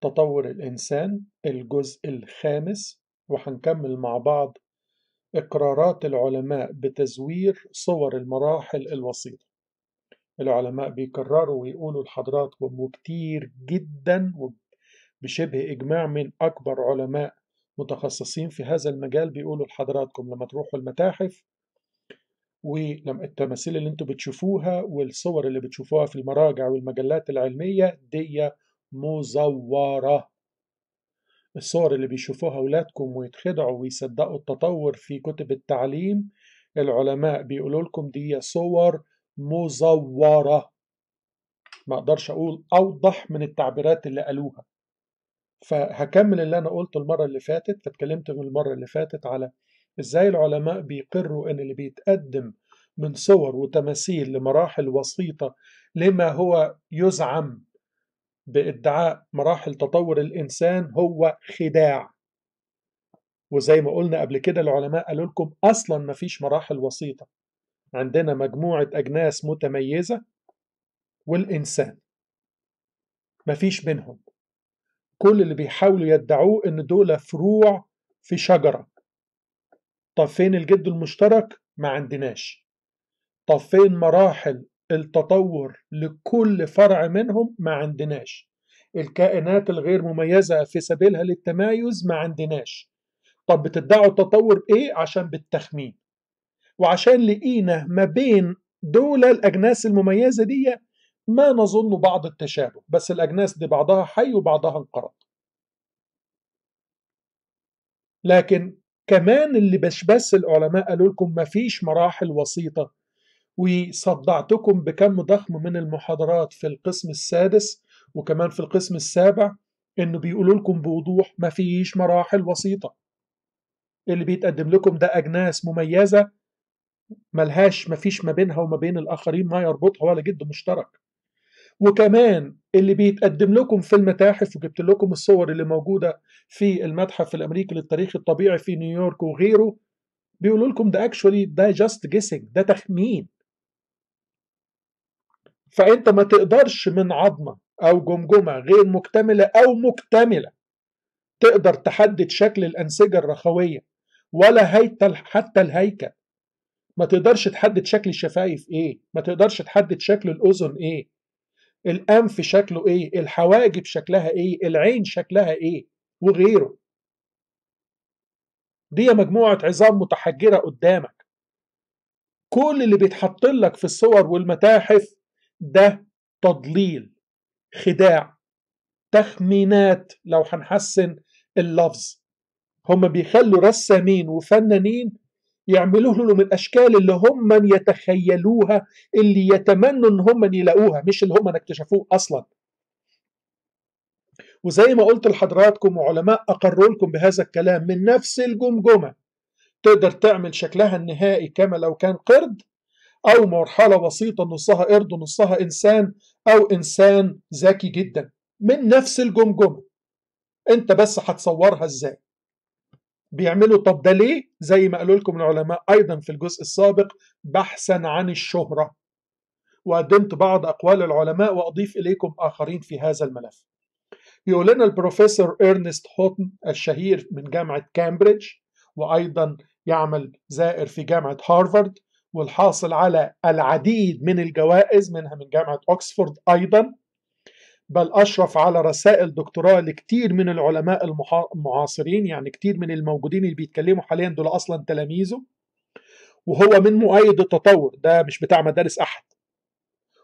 تطور الإنسان الجزء الخامس وهنكمل مع بعض إقرارات العلماء بتزوير صور المراحل الوسيطة العلماء بيكرروا ويقولوا لحضراتكم وكتير جدا وبشبه إجماع من أكبر علماء متخصصين في هذا المجال بيقولوا لحضراتكم لما تروحوا المتاحف ولما التماثيل اللي انتوا بتشوفوها والصور اللي بتشوفوها في المراجع والمجلات العلمية دي مزورة الصور اللي بيشوفوها أولادكم ويتخدعوا ويصدقوا التطور في كتب التعليم العلماء بيقولوا لكم دي صور مزورة ما أقدرش أقول أوضح من التعبيرات اللي قالوها فهكمل اللي أنا قلته المرة اللي فاتت فاتكلمت من المرة اللي فاتت على إزاي العلماء بيقروا إن اللي بيتقدم من صور وتماثيل لمراحل وسيطة لما هو يزعم بادعاء مراحل تطور الانسان هو خداع وزي ما قلنا قبل كده العلماء قالوا لكم اصلا ما فيش مراحل وسيطه عندنا مجموعه اجناس متميزه والانسان ما فيش بينهم كل اللي بيحاولوا يدعوه ان دول فروع في شجره طب فين الجد المشترك ما عندناش طب فين مراحل التطور لكل فرع منهم ما عندناش الكائنات الغير مميزة في سبيلها للتمايز ما عندناش طب بتدعوا التطور بإيه؟ عشان بالتخمين وعشان لقينا ما بين دول الأجناس المميزة دي ما نظن بعض التشابه بس الأجناس دي بعضها حي وبعضها انقرض لكن كمان اللي مش بس العلماء قالوا لكم مفيش مراحل وسيطة وصدعتكم بكم ضخم من المحاضرات في القسم السادس وكمان في القسم السابع انه بيقولوا لكم بوضوح مفيش مراحل وسيطه اللي بيتقدم لكم ده اجناس مميزه ملهاش مفيش ما بينها وما بين الاخرين ما يربطها ولا جد مشترك وكمان اللي بيتقدم لكم في المتاحف وجبت لكم الصور اللي موجوده في المتحف الامريكي للتاريخ الطبيعي في نيويورك وغيره بيقولوا لكم ده اكشولي ده جاست جيسنج ده تخمين فانت ما تقدرش من عظمه او جمجمه غير مكتمله او مكتمله تقدر تحدد شكل الانسجه الرخويه ولا هيكل حتى الهيكل ما تقدرش تحدد شكل الشفايف ايه ما تقدرش تحدد شكل الاذن ايه الانف شكله ايه الحواجب شكلها ايه العين شكلها ايه وغيره دي مجموعه عظام متحجره قدامك كل اللي بيتحط لك في الصور والمتاحف ده تضليل خداع تخمينات لو هنحسن اللفظ هم بيخلوا رسامين وفنانين يعملوا لهم الاشكال اللي هم يتخيلوها اللي يتمنوا ان هم يلاقوها مش اللي هم اكتشفوه اصلا وزي ما قلت لحضراتكم وعلماء اقروا لكم بهذا الكلام من نفس الجمجمه تقدر تعمل شكلها النهائي كما لو كان قرد أو مرحلة بسيطة نصها قرد ونصها إنسان أو إنسان ذكي جدا من نفس الجمجمة أنت بس هتصورها إزاي بيعملوا طب ده ليه زي ما قالوا لكم العلماء أيضا في الجزء السابق بحثا عن الشهرة وقدمت بعض أقوال العلماء وأضيف إليكم آخرين في هذا الملف يقول لنا البروفيسور إرنست هوتن الشهير من جامعة كامبريدج وأيضا يعمل زائر في جامعة هارفارد والحاصل على العديد من الجوائز منها من جامعة أوكسفورد أيضا بل أشرف على رسائل دكتوراه لكتير من العلماء المعاصرين يعني كتير من الموجودين اللي بيتكلموا حاليا دول أصلا تلاميذه وهو من مؤيد التطور ده مش بتاع مدارس أحد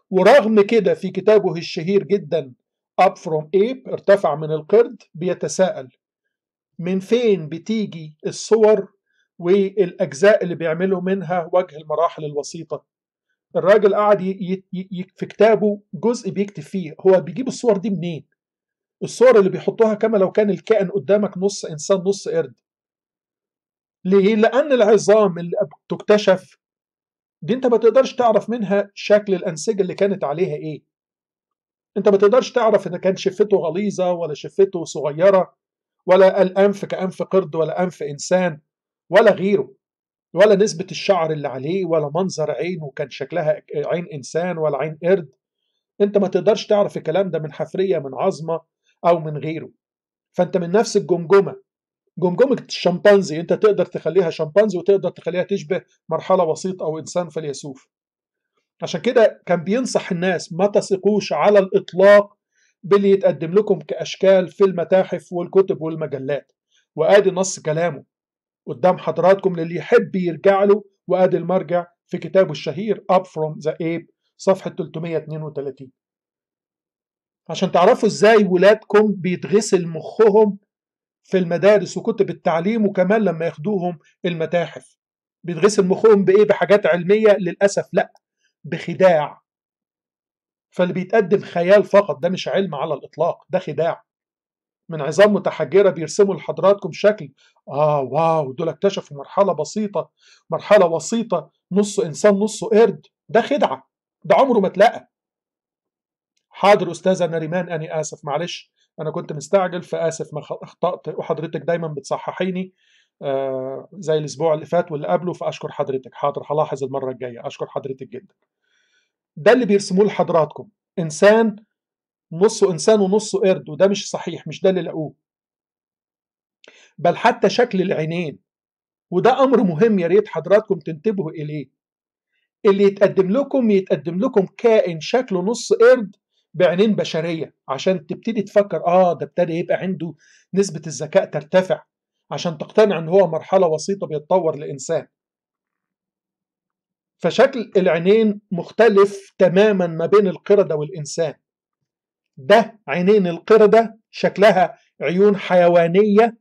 ورغم كده في كتابه الشهير جدا Up from Ape ارتفع من القرد بيتساءل من فين بتيجي الصور والاجزاء اللي بيعملوا منها وجه المراحل الوسيطه الراجل قعد في كتابه جزء بيكتب فيه هو بيجيب الصور دي منين الصور اللي بيحطوها كما لو كان الكائن قدامك نص انسان نص قرد ليه لان العظام اللي بتكتشف دي انت ما تقدرش تعرف منها شكل الانسجه اللي كانت عليها ايه انت ما تقدرش تعرف اذا كان شفته غليظه ولا شفته صغيره ولا الانف كانف قرد ولا انف انسان ولا غيره ولا نسبة الشعر اللي عليه ولا منظر عينه كان شكلها عين إنسان ولا عين قرد أنت ما تقدرش تعرف الكلام ده من حفرية من عظمة أو من غيره فأنت من نفس الجمجمة جمجمة الشمبانزي أنت تقدر تخليها شمبانزي وتقدر تخليها تشبه مرحلة وسيط أو إنسان فيلسوف عشان كده كان بينصح الناس ما تثقوش على الإطلاق باللي يتقدم لكم كأشكال في المتاحف والكتب والمجلات وآدي نص كلامه قدام حضراتكم للي يحب يرجع له وادي المرجع في كتابه الشهير Up From The Ape صفحة 332 عشان تعرفوا ازاي ولادكم بيتغسل مخهم في المدارس وكتب التعليم وكمان لما ياخدوهم المتاحف بيتغسل مخهم بايه بحاجات علميه للاسف لا بخداع فاللي بيتقدم خيال فقط ده مش علم على الاطلاق ده خداع من عظام متحجرة بيرسموا لحضراتكم شكل آه واو دول اكتشفوا مرحلة بسيطة مرحلة وسيطة نص إنسان نصه قرد ده خدعة ده عمره ما اتلقى حاضر أستاذة نريمان أنا آسف معلش أنا كنت مستعجل فآسف ما أخطأت وحضرتك دايما بتصححيني آه زي الأسبوع اللي فات واللي قبله فأشكر حضرتك حاضر هلاحظ المرة الجاية أشكر حضرتك جدا ده اللي بيرسموه لحضراتكم إنسان نصه إنسان ونصه قرد وده مش صحيح مش ده اللي لقوه بل حتى شكل العينين وده أمر مهم يا ريت حضراتكم تنتبهوا إليه اللي يتقدم لكم يتقدم لكم كائن شكله نص قرد بعينين بشرية عشان تبتدي تفكر آه ده ابتدى يبقى عنده نسبة الذكاء ترتفع عشان تقتنع إن هو مرحلة وسيطة بيتطور لإنسان فشكل العينين مختلف تماما ما بين القردة والإنسان ده عينين القردة شكلها عيون حيوانية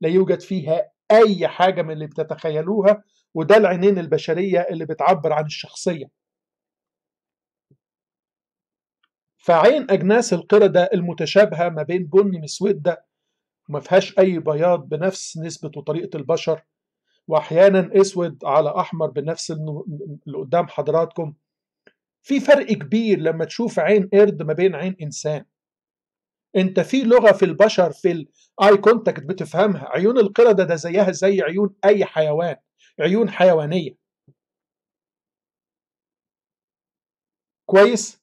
لا يوجد فيها أي حاجة من اللي بتتخيلوها وده العينين البشرية اللي بتعبر عن الشخصية فعين أجناس القردة المتشابهة ما بين بني مسودة وما فيهاش أي بياض بنفس نسبة وطريقة البشر وأحيانا أسود على أحمر بنفس اللي قدام حضراتكم في فرق كبير لما تشوف عين قرد ما بين عين انسان انت في لغه في البشر في الاي كونتاكت بتفهمها عيون القرده ده زيها زي عيون اي حيوان عيون حيوانيه كويس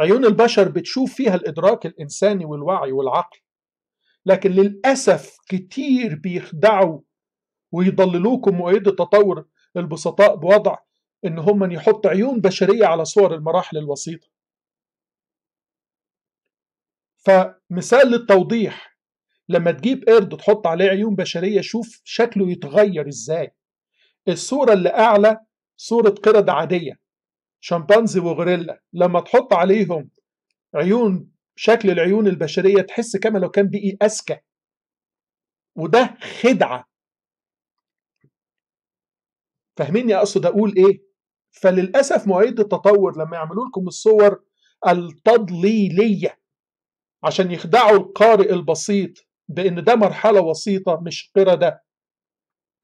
عيون البشر بتشوف فيها الادراك الانساني والوعي والعقل لكن للاسف كتير بيخدعوا ويضللوكم مؤيد التطور البسطاء بوضع ان هم يحط عيون بشريه على صور المراحل الوسيطه فمثال للتوضيح لما تجيب قرد تحط عليه عيون بشريه شوف شكله يتغير ازاي الصوره اللي اعلى صوره قرد عاديه شمبانزي وغوريلا لما تحط عليهم عيون شكل العيون البشريه تحس كما لو كان بقي اذكى وده خدعه فاهميني اقصد اقول ايه فللاسف مؤيد التطور لما يعملوا لكم الصور التضليليه عشان يخدعوا القارئ البسيط بان ده مرحله وسيطه مش قرده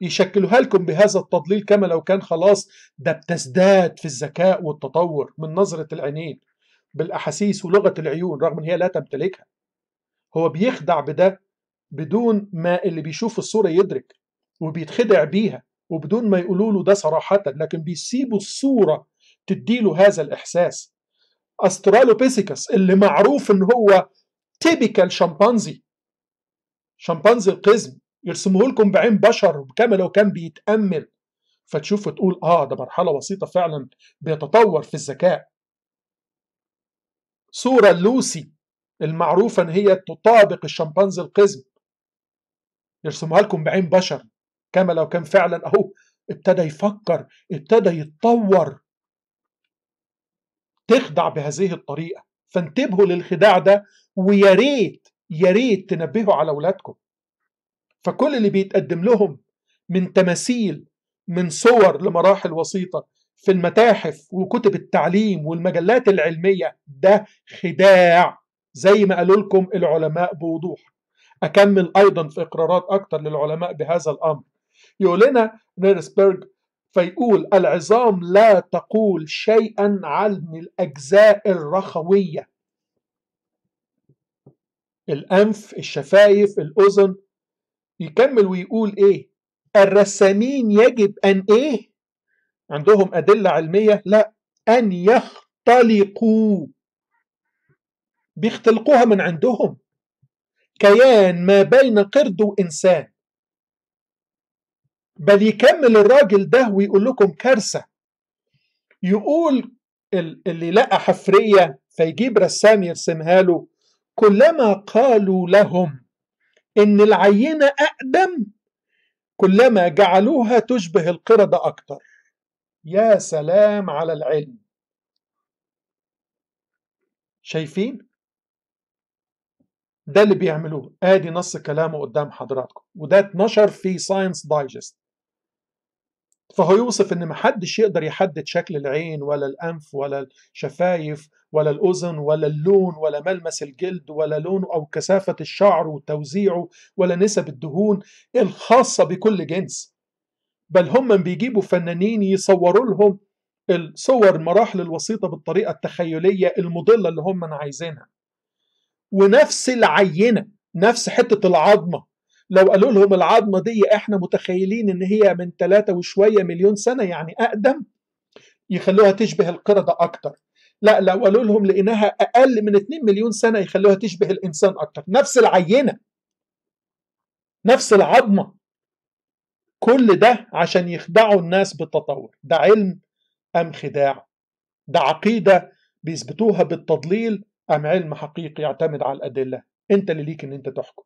يشكلوها لكم بهذا التضليل كما لو كان خلاص ده بتزداد في الذكاء والتطور من نظره العينين بالاحاسيس ولغه العيون رغم ان هي لا تمتلكها هو بيخدع بده بدون ما اللي بيشوف الصوره يدرك وبيتخدع بيها وبدون ما يقولوا له ده صراحة لكن بيسيبوا الصورة تديله هذا الإحساس أسترالوبيسيكس اللي معروف إن هو تيبيكال شمبانزي شمبانزي القزم يرسمه لكم بعين بشر كما لو كان بيتأمل فتشوف تقول آه ده مرحلة بسيطة فعلا بيتطور في الذكاء صورة لوسي المعروفة إن هي تطابق الشمبانزي القزم يرسمها لكم بعين بشر كما لو كان فعلا اهو ابتدى يفكر ابتدى يتطور تخدع بهذه الطريقه فانتبهوا للخداع ده ويا ريت يا ريت تنبهوا على اولادكم فكل اللي بيتقدم لهم من تماثيل من صور لمراحل وسيطه في المتاحف وكتب التعليم والمجلات العلميه ده خداع زي ما قالوا لكم العلماء بوضوح اكمل ايضا في اقرارات اكتر للعلماء بهذا الامر يولينا نيرسبرج فيقول العظام لا تقول شيئا عن الأجزاء الرخوية الأنف الشفايف الأذن يكمل ويقول إيه الرسامين يجب أن إيه عندهم أدلة علمية لا أن يختلقوا بيختلقوها من عندهم كيان ما بين قرد وإنسان بل يكمل الراجل ده ويقول لكم كارثه يقول اللي لقى حفريه فيجيب رسام يرسمها له كلما قالوا لهم ان العينه اقدم كلما جعلوها تشبه القرده اكتر يا سلام على العلم شايفين ده اللي بيعملوه ادي نص كلامه قدام حضراتكم وده اتنشر في ساينس دايجست فهو يوصف ان محدش يقدر يحدد شكل العين ولا الانف ولا الشفايف ولا الاذن ولا اللون ولا ملمس الجلد ولا لونه او كثافه الشعر وتوزيعه ولا نسب الدهون الخاصه بكل جنس بل هم بيجيبوا فنانين يصوروا لهم الصور المراحل الوسيطه بالطريقه التخيليه المضله اللي هم عايزينها ونفس العينه نفس حته العظمه لو قالوا لهم العظمه دي احنا متخيلين ان هي من ثلاثة وشويه مليون سنه يعني اقدم يخلوها تشبه القرده اكتر لا لو قالوا لهم لقيناها اقل من 2 مليون سنه يخلوها تشبه الانسان اكتر نفس العينه نفس العظمه كل ده عشان يخدعوا الناس بالتطور ده علم ام خداع ده عقيده بيثبتوها بالتضليل ام علم حقيقي يعتمد على الادله انت اللي ليك ان انت تحكم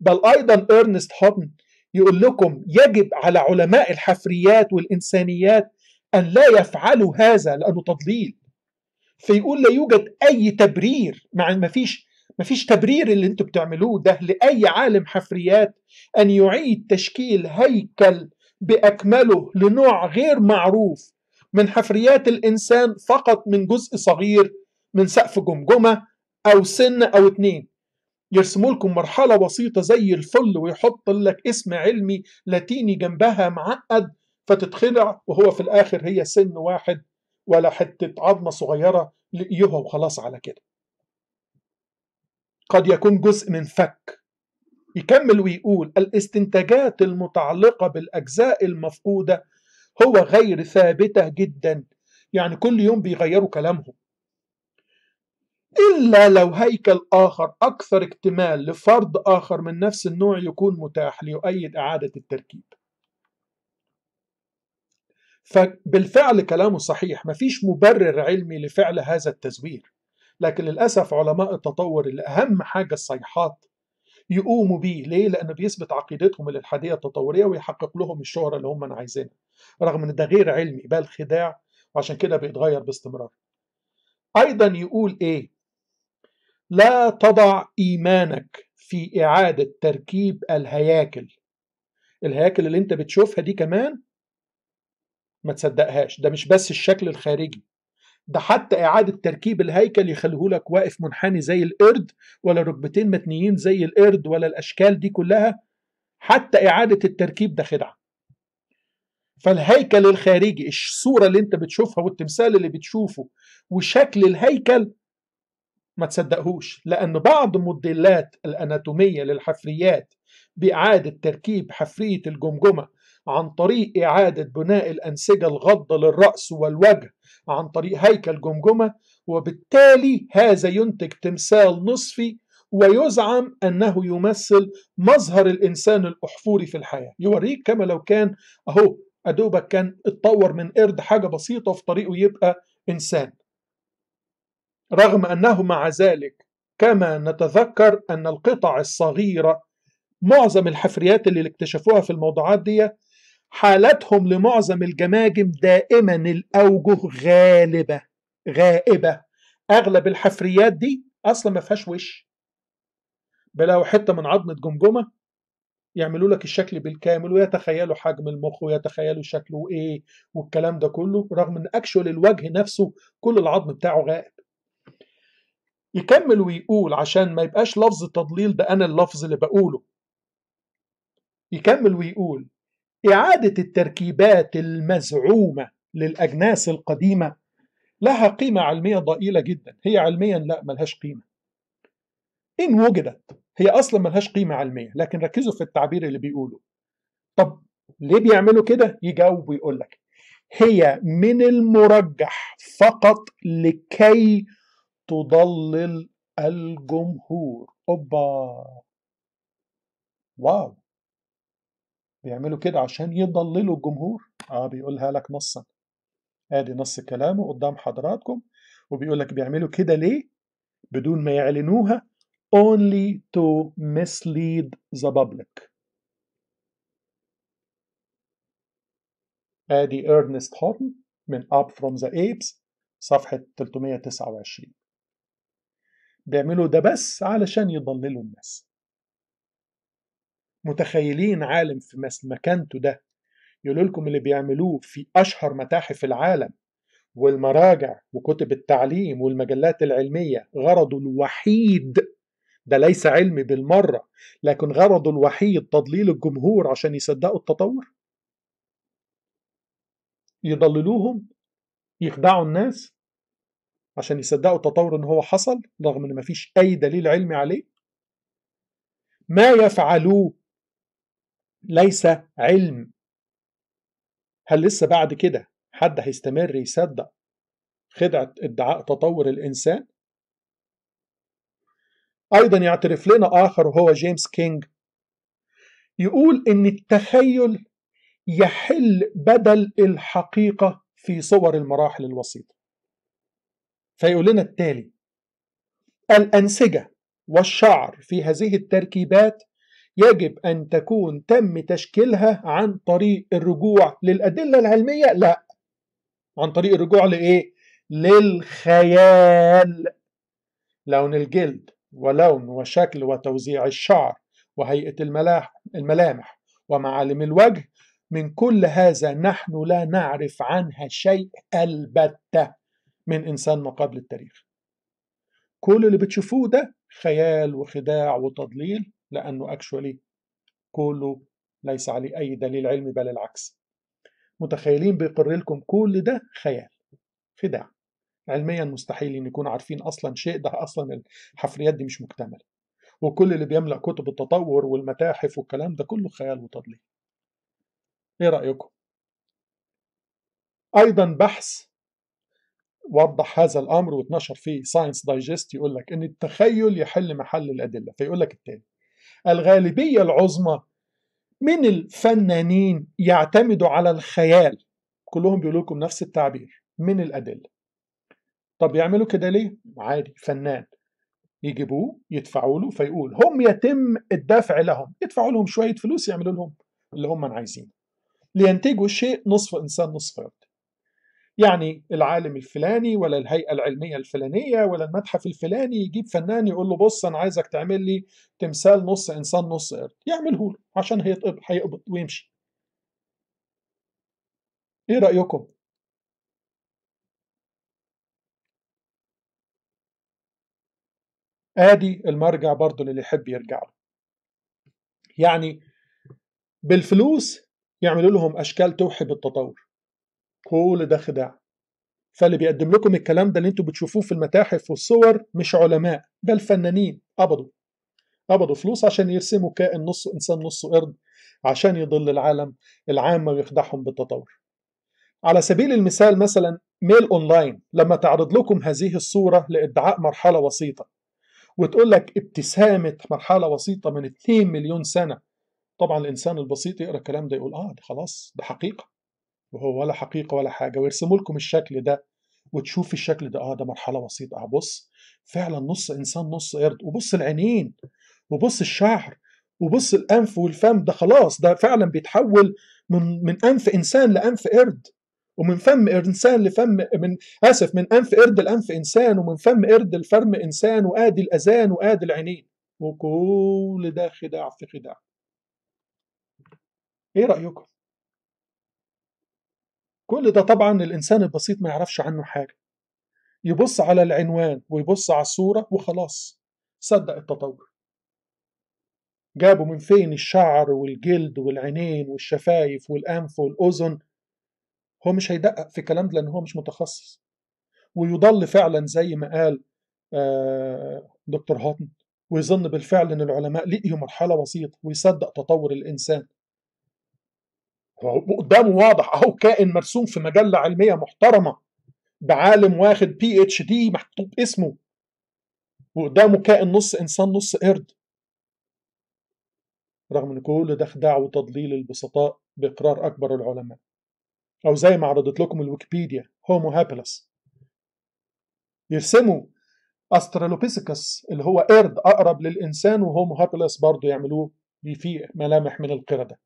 بل أيضا إرنست هوبن يقول لكم يجب على علماء الحفريات والإنسانيات أن لا يفعلوا هذا لأنه تضليل فيقول لا يوجد أي تبرير مع ما فيش ما فيش تبرير اللي انتم بتعملوه ده لأي عالم حفريات أن يعيد تشكيل هيكل بأكمله لنوع غير معروف من حفريات الإنسان فقط من جزء صغير من سقف جمجمة أو سن أو اتنين يرسموا لكم مرحلة بسيطة زي الفل ويحط لك اسم علمي لاتيني جنبها معقد فتتخلع وهو في الآخر هي سن واحد ولا حتة عظمة صغيرة لقيها وخلاص على كده قد يكون جزء من فك يكمل ويقول الاستنتاجات المتعلقة بالأجزاء المفقودة هو غير ثابتة جدا يعني كل يوم بيغيروا كلامهم إلا لو هيكل آخر أكثر اكتمال لفرد آخر من نفس النوع يكون متاح ليؤيد إعادة التركيب فبالفعل كلامه صحيح مفيش مبرر علمي لفعل هذا التزوير لكن للأسف علماء التطور اللي أهم حاجة الصيحات يقوموا بيه ليه؟ لأنه بيثبت عقيدتهم للحدية التطورية ويحقق لهم الشهرة اللي هم عايزينها رغم أن ده غير علمي بل خداع وعشان كده بيتغير باستمرار أيضا يقول إيه؟ لا تضع إيمانك في إعادة تركيب الهياكل الهياكل اللي أنت بتشوفها دي كمان ما تصدقهاش ده مش بس الشكل الخارجي ده حتى إعادة تركيب الهيكل يخليه لك واقف منحني زي القرد ولا ركبتين متنيين زي القرد ولا الأشكال دي كلها حتى إعادة التركيب ده خدعة فالهيكل الخارجي الصورة اللي انت بتشوفها والتمثال اللي بتشوفه وشكل الهيكل ما تصدقهوش لأن بعض موديلات الأناتومية للحفريات بإعادة تركيب حفرية الجمجمة عن طريق إعادة بناء الأنسجة الغضة للرأس والوجه عن طريق هيكل جمجمة وبالتالي هذا ينتج تمثال نصفي ويزعم أنه يمثل مظهر الإنسان الأحفوري في الحياة يوريك كما لو كان أهو أدوبك كان اتطور من قرد حاجة بسيطة في طريقه يبقى إنسان رغم أنه مع ذلك كما نتذكر أن القطع الصغيرة معظم الحفريات اللي اكتشفوها في الموضوعات دي حالتهم لمعظم الجماجم دائما الأوجه غالبة غائبة أغلب الحفريات دي أصلا ما فيهاش وش بلاقوا حتة من عظمة جمجمة يعملوا لك الشكل بالكامل ويتخيلوا حجم المخ ويتخيلوا شكله ايه والكلام ده كله رغم ان اكشول الوجه نفسه كل العظم بتاعه غائب يكمل ويقول عشان ما يبقاش لفظ التضليل ده أنا اللفظ اللي بقوله يكمل ويقول إعادة التركيبات المزعومة للأجناس القديمة لها قيمة علمية ضئيلة جدا هي علميا لا ملهاش قيمة إن وجدت هي أصلا ملهاش قيمة علمية لكن ركزوا في التعبير اللي بيقوله طب ليه بيعملوا كده يجاوب ويقول لك هي من المرجح فقط لكي تضلل الجمهور اوبا واو بيعملوا كده عشان يضللوا الجمهور اه بيقولها لك نصا ادي نص كلامه قدام حضراتكم وبيقول لك بيعملوا كده ليه بدون ما يعلنوها only to mislead the public ادي ارنست هورن من up from the apes صفحه 329 بيعملوا ده بس علشان يضللوا الناس متخيلين عالم في مكانته ده يقول لكم اللي بيعملوه في أشهر متاحف العالم والمراجع وكتب التعليم والمجلات العلمية غرضه الوحيد ده ليس علمي بالمرة لكن غرضه الوحيد تضليل الجمهور عشان يصدقوا التطور يضللوهم يخدعوا الناس عشان يصدقوا التطور ان هو حصل رغم ان مفيش اي دليل علمي عليه ما يفعلوه ليس علم هل لسه بعد كده حد هيستمر يصدق خدعة ادعاء تطور الإنسان؟ أيضا يعترف لنا آخر وهو جيمس كينج يقول إن التخيل يحل بدل الحقيقة في صور المراحل الوسيطة فيقول لنا التالي الأنسجة والشعر في هذه التركيبات يجب أن تكون تم تشكيلها عن طريق الرجوع للأدلة العلمية لا عن طريق الرجوع لإيه؟ للخيال لون الجلد ولون وشكل وتوزيع الشعر وهيئة الملاح الملامح ومعالم الوجه من كل هذا نحن لا نعرف عنها شيء البتة من إنسان ما قبل التاريخ كل اللي بتشوفوه ده خيال وخداع وتضليل لأنه أكشولي كله ليس عليه أي دليل علمي بل العكس متخيلين بيقر لكم كل ده خيال خداع علميا مستحيل ان يكون عارفين اصلا شيء ده اصلا الحفريات دي مش مكتمله وكل اللي بيملا كتب التطور والمتاحف والكلام ده كله خيال وتضليل ايه رايكم ايضا بحث وضح هذا الامر واتنشر في ساينس دايجست يقول لك ان التخيل يحل محل الادله فيقول لك التالي الغالبيه العظمى من الفنانين يعتمدوا على الخيال كلهم بيقولوا لكم نفس التعبير من الادله طب يعملوا كده ليه عادي فنان يجيبوه يدفعوا له فيقول هم يتم الدفع لهم يدفعوا لهم شويه فلوس يعملوا لهم اللي هم عايزينه لينتجوا شيء نصف انسان نصف يد يعني العالم الفلاني ولا الهيئة العلمية الفلانية ولا المتحف الفلاني يجيب فنان يقول له بص أنا عايزك تعمل لي تمثال نص إنسان نص قرد يعمله له عشان هيقبض ويمشي إيه رأيكم؟ آدي المرجع برضه للي يحب يرجع له يعني بالفلوس يعملوا لهم أشكال توحي بالتطور كل ده خداع فاللي بيقدم لكم الكلام ده اللي انتوا بتشوفوه في المتاحف والصور مش علماء بل فنانين قبضوا قبضوا فلوس عشان يرسموا كائن نصه انسان نصه قرد عشان يضل العالم العامه ويخدعهم بالتطور على سبيل المثال مثلا ميل اونلاين لما تعرض لكم هذه الصوره لادعاء مرحله وسيطه وتقول لك ابتسامه مرحله وسيطه من 2 مليون سنه طبعا الانسان البسيط يقرا الكلام ده يقول اه ده خلاص ده حقيقه وهو ولا حقيقه ولا حاجه ويرسموا لكم الشكل ده وتشوف الشكل ده اه ده مرحله وسيطه اه بص فعلا نص انسان نص قرد وبص العينين وبص الشعر وبص الانف والفم ده خلاص ده فعلا بيتحول من من انف انسان لانف قرد ومن فم انسان لفم من اسف من انف قرد لانف انسان ومن فم قرد لفم انسان وادي الاذان وادي العينين وكل ده خداع في خداع ايه رايكم كل ده طبعا الإنسان البسيط ما يعرفش عنه حاجة يبص على العنوان ويبص على الصورة وخلاص صدق التطور جابوا من فين الشعر والجلد والعينين والشفايف والأنف والأذن هو مش هيدقق في الكلام ده لأن هو مش متخصص ويضل فعلا زي ما قال آه، دكتور هاتن ويظن بالفعل ان العلماء لقيوا مرحله بسيطه ويصدق تطور الانسان قدامه واضح اهو كائن مرسوم في مجله علميه محترمه بعالم واخد بي اتش دي محطوط اسمه وقدامه كائن نص انسان نص قرد رغم ان كل ده خداع وتضليل البسطاء باقرار اكبر العلماء او زي ما عرضت لكم الويكيبيديا هومو هابلس يرسموا استرالوبيثيكس اللي هو قرد اقرب للانسان وهومو هابلس برضه يعملوه فيه ملامح من القرده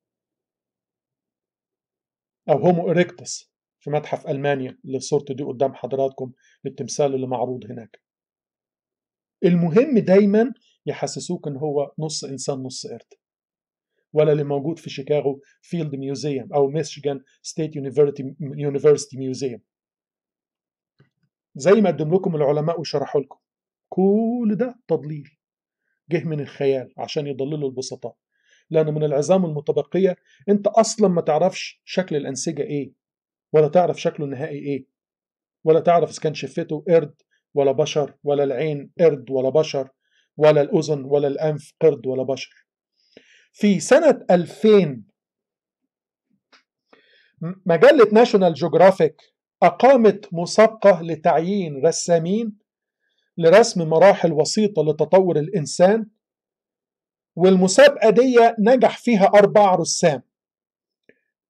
أو هومو إريكتس في متحف ألمانيا اللي صورته دي قدام حضراتكم للتمثال اللي معروض هناك المهم دايما يحسسوك إن هو نص إنسان نص قرد ولا اللي موجود في شيكاغو فيلد ميوزيوم أو ميشيغان ستيت يونيفرسيتي ميوزيوم زي ما قدم لكم العلماء وشرحوا لكم كل ده تضليل جه من الخيال عشان يضللوا البسطاء لأنه من العظام المتبقية أنت أصلا ما تعرفش شكل الأنسجة إيه ولا تعرف شكله النهائي إيه ولا تعرف إذا كان شفته قرد ولا بشر ولا العين قرد ولا بشر ولا الأذن ولا الأنف قرد ولا بشر في سنة 2000 مجلة ناشونال جيوغرافيك أقامت مسابقة لتعيين رسامين لرسم مراحل وسيطة لتطور الإنسان والمسابقة دي نجح فيها أربع رسام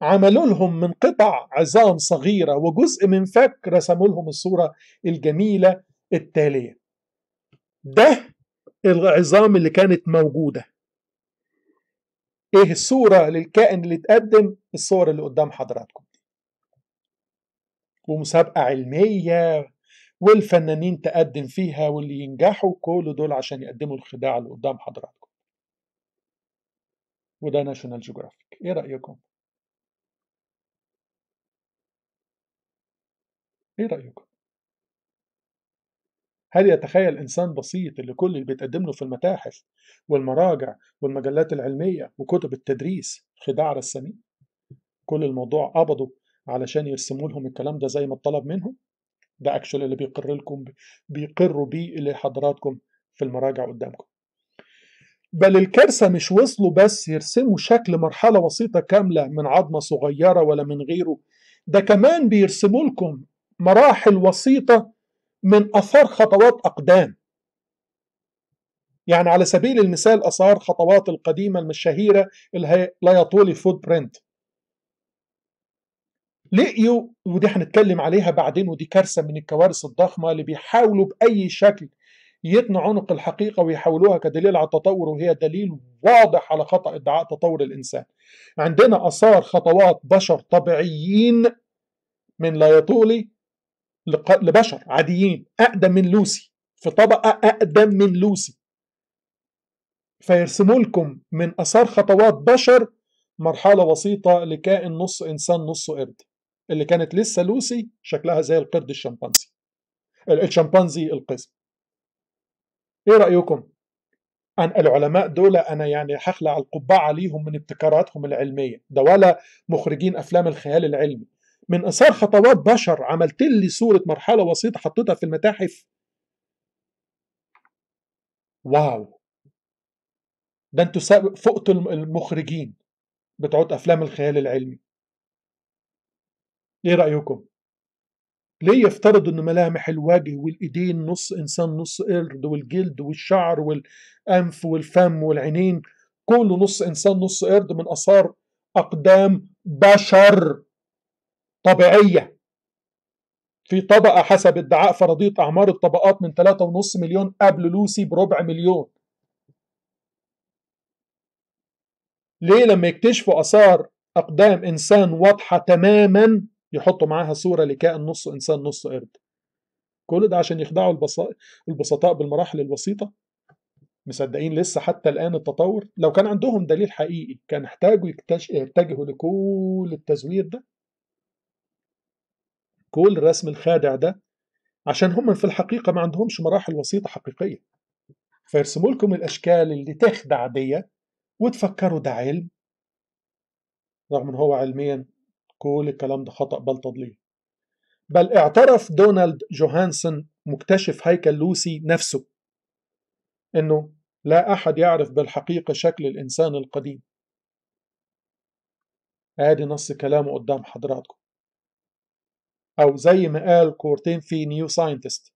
عملوا لهم من قطع عظام صغيرة وجزء من فك رسموا لهم الصورة الجميلة التالية ده العظام اللي كانت موجودة ايه الصورة للكائن اللي اتقدم الصور اللي قدام حضراتكم ومسابقة علمية والفنانين تقدم فيها واللي ينجحوا كل دول عشان يقدموا الخداع اللي قدام حضراتكم وده ناشونال جيوغرافيك ايه رايكم ايه رايكم هل يتخيل انسان بسيط اللي كل اللي بيتقدم له في المتاحف والمراجع والمجلات العلميه وكتب التدريس خداع رسامين كل الموضوع قبضه علشان يرسموا لهم الكلام ده زي ما اتطلب منهم ده اكشوال اللي بيقر لكم بيقروا بيه اللي حضراتكم في المراجع قدامكم بل الكارثة مش وصلوا بس يرسموا شكل مرحلة وسيطة كاملة من عظمة صغيرة ولا من غيره ده كمان بيرسموا لكم مراحل وسيطة من أثار خطوات أقدام يعني على سبيل المثال أثار خطوات القديمة المشهيرة اللي هي يطول فود برينت لقيوا ودي هنتكلم عليها بعدين ودي كارثة من الكوارث الضخمة اللي بيحاولوا بأي شكل يتنوا عنق الحقيقة ويحولوها كدليل على التطور وهي دليل واضح على خطأ ادعاء تطور الإنسان عندنا أثار خطوات بشر طبيعيين من لا يطولي لبشر عاديين أقدم من لوسي في طبقة أقدم من لوسي فيرسموا لكم من أثار خطوات بشر مرحلة بسيطة لكائن نص إنسان نص قرد اللي كانت لسه لوسي شكلها زي القرد الشمبانزي الشمبانزي القزم ايه رايكم عن العلماء دول انا يعني حخلع القبعه عليهم من ابتكاراتهم العلميه ده ولا مخرجين افلام الخيال العلمي من اثار خطوات بشر عملت لي صوره مرحله وسيطه حطيتها في المتاحف واو ده انتوا فقتوا المخرجين بتوع افلام الخيال العلمي ايه رايكم ليه يفترض أن ملامح الوجه والإيدين نص إنسان نص قرد والجلد والشعر والأنف والفم والعينين كله نص إنسان نص قرد من أثار أقدام بشر طبيعية في طبقة حسب ادعاء فرضية أعمار الطبقات من 3.5 مليون قبل لوسي بربع مليون ليه لما يكتشفوا آثار أقدام إنسان واضحة تماما يحطوا معاها صورة لكائن نص إنسان نص قرد كل ده عشان يخدعوا البسطاء بالمراحل البسيطة مصدقين لسه حتى الآن التطور لو كان عندهم دليل حقيقي كان احتاجوا يتجهوا لكل التزوير ده كل الرسم الخادع ده عشان هم في الحقيقة ما عندهمش مراحل وسيطة حقيقية فيرسموا لكم الأشكال اللي تخدع دية وتفكروا ده علم رغم ان هو علميا كل الكلام ده خطأ بل تضليل بل اعترف دونالد جوهانسون مكتشف هيكل لوسي نفسه انه لا احد يعرف بالحقيقه شكل الانسان القديم ادي نص كلامه قدام حضراتكم او زي ما قال كورتين في نيو ساينتست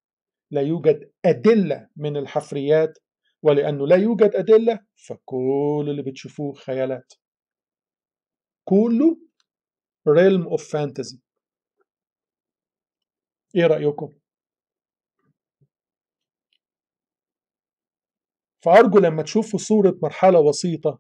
لا يوجد ادله من الحفريات ولانه لا يوجد ادله فكل اللي بتشوفوه خيالات كله Realm of Fantasy ايه رأيكم؟ فأرجو لما تشوفوا صورة مرحلة وسيطة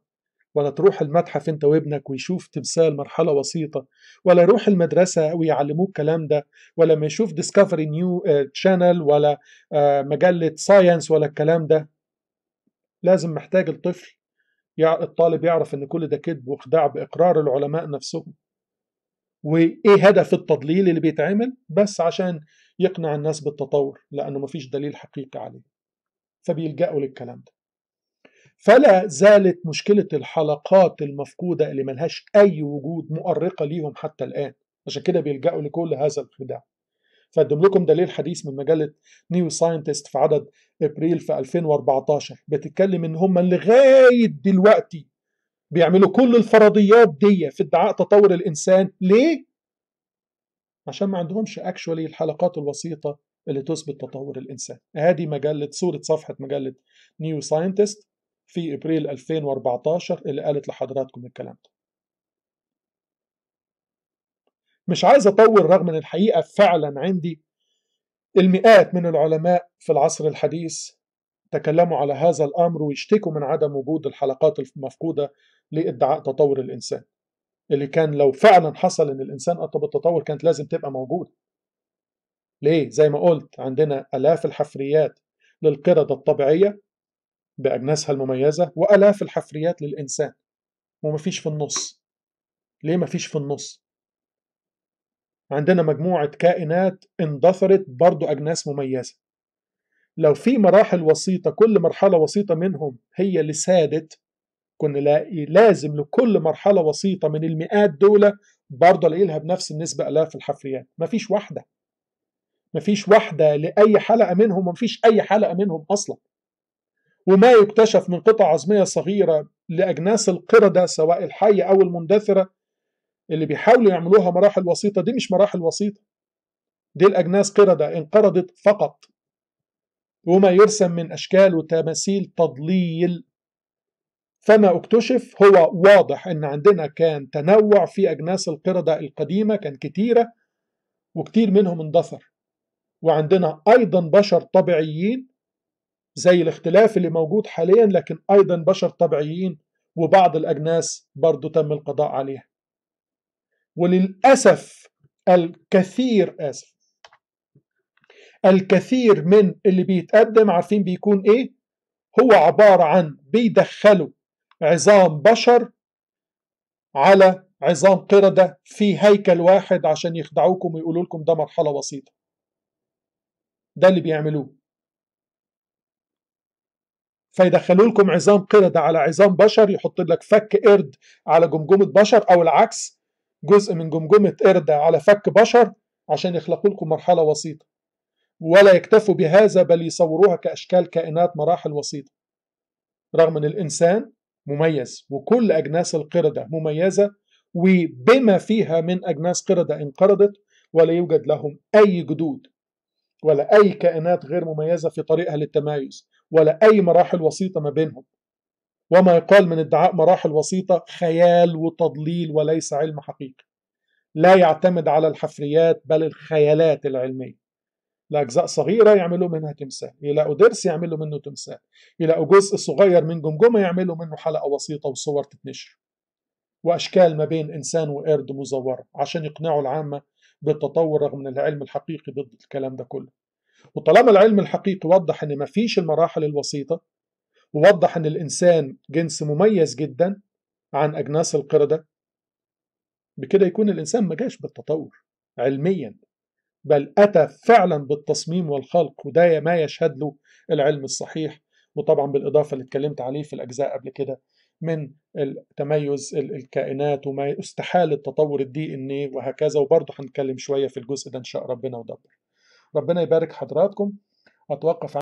ولا تروح المتحف انت وابنك ويشوف تمثال مرحلة وسيطة ولا يروح المدرسة ويعلموك الكلام ده ولا ما يشوف ديسكفري نيو تشانل ولا آه، مجلة ساينس ولا الكلام ده لازم محتاج الطفل الطالب يعرف ان كل ده كذب وخداع باقرار العلماء نفسهم وايه هدف التضليل اللي بيتعمل بس عشان يقنع الناس بالتطور لانه مفيش دليل حقيقي عليه فبيلجأوا للكلام ده فلا زالت مشكلة الحلقات المفقودة اللي ملهاش أي وجود مؤرقة ليهم حتى الآن عشان كده بيلجأوا لكل هذا الخداع فأقدم لكم دليل حديث من مجلة نيو ساينتست في عدد إبريل في 2014 بتتكلم إن هم لغاية دلوقتي بيعملوا كل الفرضيات دي في ادعاء تطور الانسان ليه عشان ما عندهمش اكشولي الحلقات الوسيطه اللي تثبت تطور الانسان ادي مجله صوره صفحه مجله نيو ساينتست في ابريل 2014 اللي قالت لحضراتكم الكلام ده مش عايز اطول رغم ان الحقيقه فعلا عندي المئات من العلماء في العصر الحديث تكلموا على هذا الامر ويشتكوا من عدم وجود الحلقات المفقوده لادعاء تطور الانسان اللي كان لو فعلا حصل ان الانسان اتى بالتطور كانت لازم تبقى موجوده ليه زي ما قلت عندنا الاف الحفريات للقرده الطبيعيه باجناسها المميزه والاف الحفريات للانسان ومفيش في النص ليه مفيش في النص عندنا مجموعه كائنات اندثرت برضو اجناس مميزه لو في مراحل وسيطه كل مرحله وسيطه منهم هي اللي سادت كنا نلاقي لازم لكل مرحلة وسيطة من المئات دول برضه الاقي لها بنفس النسبة آلاف الحفريات مفيش واحدة مفيش واحدة لأي حلقة منهم ومفيش أي حلقة منهم أصلا وما يكتشف من قطع عظمية صغيرة لأجناس القردة سواء الحية أو المندثرة اللي بيحاولوا يعملوها مراحل وسيطة دي مش مراحل وسيطة دي الأجناس قردة انقرضت فقط وما يرسم من أشكال وتماثيل تضليل فما اكتشف هو واضح ان عندنا كان تنوع في اجناس القردة القديمة كان كتيرة وكتير منهم اندثر وعندنا ايضا بشر طبيعيين زي الاختلاف اللي موجود حاليا لكن ايضا بشر طبيعيين وبعض الاجناس برضو تم القضاء عليها وللاسف الكثير اسف الكثير من اللي بيتقدم عارفين بيكون ايه هو عبارة عن بيدخلوا عظام بشر على عظام قردة في هيكل واحد عشان يخدعوكم ويقولوا لكم ده مرحلة وسيطة ده اللي بيعملوه فيدخلوا لكم عظام قردة على عظام بشر يحط لك فك قرد على جمجمة بشر أو العكس جزء من جمجمة قردة على فك بشر عشان يخلقوا لكم مرحلة وسيطة ولا يكتفوا بهذا بل يصوروها كأشكال كائنات مراحل وسيطة رغم أن الإنسان مميز وكل أجناس القردة مميزة وبما فيها من أجناس قردة انقرضت ولا يوجد لهم أي جدود ولا أي كائنات غير مميزة في طريقها للتمايز ولا أي مراحل وسيطة ما بينهم وما يقال من ادعاء مراحل وسيطة خيال وتضليل وليس علم حقيقي لا يعتمد على الحفريات بل الخيالات العلمية لأجزاء صغيرة يعملوا منها تمثال يلاقوا ضرس يعملوا منه تمثال يلاقوا جزء صغير من جمجمة يعملوا منه حلقة وسيطة وصور تتنشر وأشكال ما بين إنسان وقرد مزورة عشان يقنعوا العامة بالتطور رغم أن العلم الحقيقي ضد الكلام ده كله وطالما العلم الحقيقي وضح أن ما فيش المراحل الوسيطة ووضح أن الإنسان جنس مميز جدا عن أجناس القردة بكده يكون الإنسان ما جاش بالتطور علميا بل أتى فعلا بالتصميم والخلق وده ما يشهد له العلم الصحيح وطبعا بالإضافة اللي اتكلمت عليه في الأجزاء قبل كده من تميز الكائنات وما استحال تطور الدي ان وهكذا وبرضه هنتكلم شوية في الجزء ده إن شاء ربنا ودبر ربنا يبارك حضراتكم أتوقف